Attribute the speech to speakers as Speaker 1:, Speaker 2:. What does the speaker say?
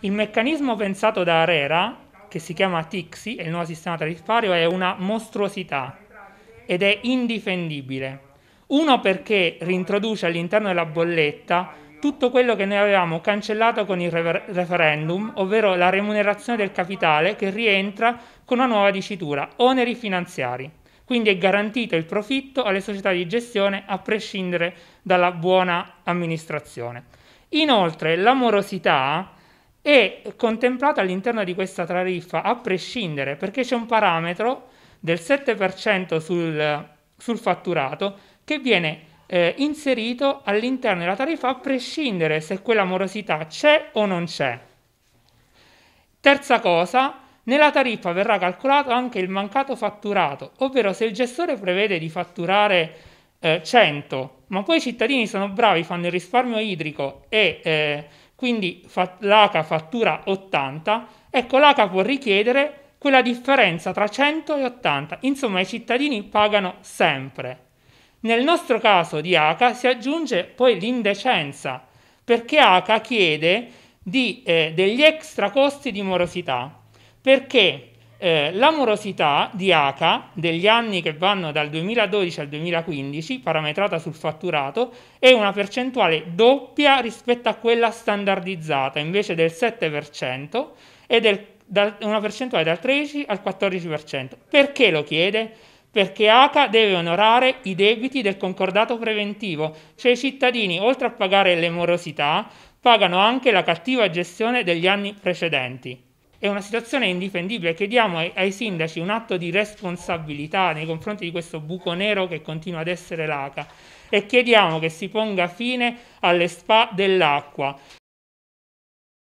Speaker 1: Il meccanismo pensato da Arera, che si chiama Tixi, e il nuovo sistema tariffario, è una mostruosità ed è indifendibile. Uno perché rintroduce all'interno della bolletta tutto quello che noi avevamo cancellato con il refer- referendum, ovvero la remunerazione del capitale che rientra con una nuova dicitura, oneri finanziari. Quindi è garantito il profitto alle società di gestione a prescindere dalla buona amministrazione. Inoltre, l'amorosità è contemplata all'interno di questa tariffa a prescindere perché c'è un parametro del 7% sul, sul fatturato che viene eh, inserito all'interno della tariffa a prescindere se quella morosità c'è o non c'è. Terza cosa, nella tariffa verrà calcolato anche il mancato fatturato, ovvero se il gestore prevede di fatturare eh, 100, ma poi i cittadini sono bravi, fanno il risparmio idrico e eh, quindi l'ACA fattura 80, ecco l'ACA può richiedere quella differenza tra 100 e 80, insomma i cittadini pagano sempre. Nel nostro caso di ACA si aggiunge poi l'indecenza, perché ACA chiede di, eh, degli extra costi di morosità, perché eh, l'amorosità di ACA degli anni che vanno dal 2012 al 2015, parametrata sul fatturato, è una percentuale doppia rispetto a quella standardizzata, invece del 7%, e del, da, una percentuale dal 13 al 14%. Perché lo chiede? perché ACA deve onorare i debiti del concordato preventivo, cioè i cittadini, oltre a pagare le morosità, pagano anche la cattiva gestione degli anni precedenti è una situazione indifendibile. Chiediamo ai, ai, sindaci un atto di responsabilità nei confronti di questo buco nero che continua ad essere l'ACA e chiediamo che si ponga fine alle spa dell'acqua.